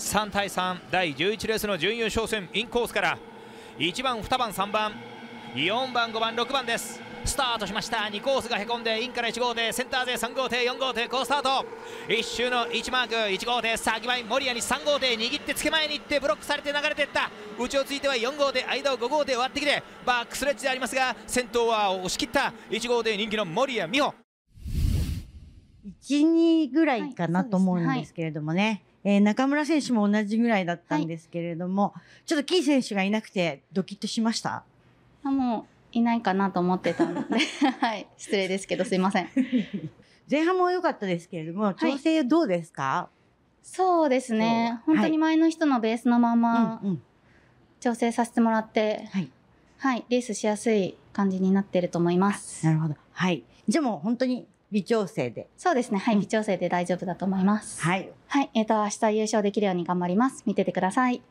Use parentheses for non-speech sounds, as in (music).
3対3第11レースの準優勝戦インコースから1番2番3番4番5番6番ですスタートしました2コースがへこんでインから1号艇センター勢3号艇4号艇好スタート1周の1マーク1号艇先前守谷に3号艇握ってつけ前に行ってブロックされて流れていった内をついては4号艇間を5号艇割ってきてバックスレッジでありますが先頭は押し切った1号艇人気の守谷美穂12ぐらいかなと思うんですけれどもね。えー、中村選手も同じぐらいだったんですけれども、はい、ちょっとキー選手がいなくてドキッとしましたあもういないかなと思ってたので、(laughs) はい、失礼ですけどすいません (laughs) 前半も良かったですけれども調整どうですか、はい、そうですね本当に前の人のベースのまま調整させてもらって、はい、はい、レースしやすい感じになってると思いますなるほどはいじゃあもう本当に微調整で。そうですね。はい、うん、微調整で大丈夫だと思います。はい。はい、えっ、ー、と、明日優勝できるように頑張ります。見ててください。